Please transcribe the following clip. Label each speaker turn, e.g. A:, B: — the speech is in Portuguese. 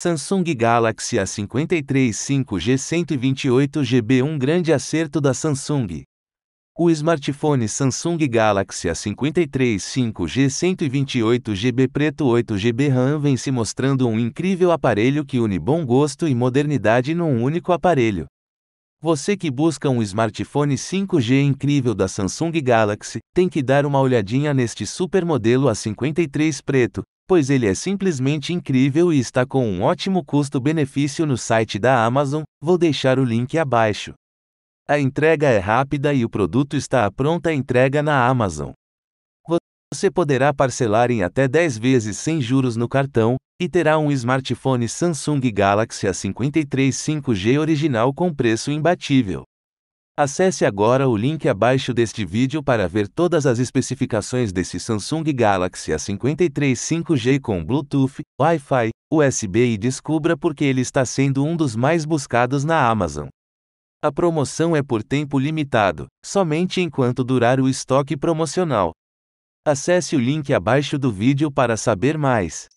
A: Samsung Galaxy A53 5G 128 GB um grande acerto da Samsung. O smartphone Samsung Galaxy A53 5G 128 GB preto 8 GB RAM vem se mostrando um incrível aparelho que une bom gosto e modernidade num único aparelho. Você que busca um smartphone 5G incrível da Samsung Galaxy, tem que dar uma olhadinha neste supermodelo A53 preto, pois ele é simplesmente incrível e está com um ótimo custo-benefício no site da Amazon, vou deixar o link abaixo. A entrega é rápida e o produto está à pronta entrega na Amazon. Você poderá parcelar em até 10 vezes sem juros no cartão e terá um smartphone Samsung Galaxy A53 5G original com preço imbatível. Acesse agora o link abaixo deste vídeo para ver todas as especificações desse Samsung Galaxy A53 5G com Bluetooth, Wi-Fi, USB e descubra por que ele está sendo um dos mais buscados na Amazon. A promoção é por tempo limitado, somente enquanto durar o estoque promocional. Acesse o link abaixo do vídeo para saber mais.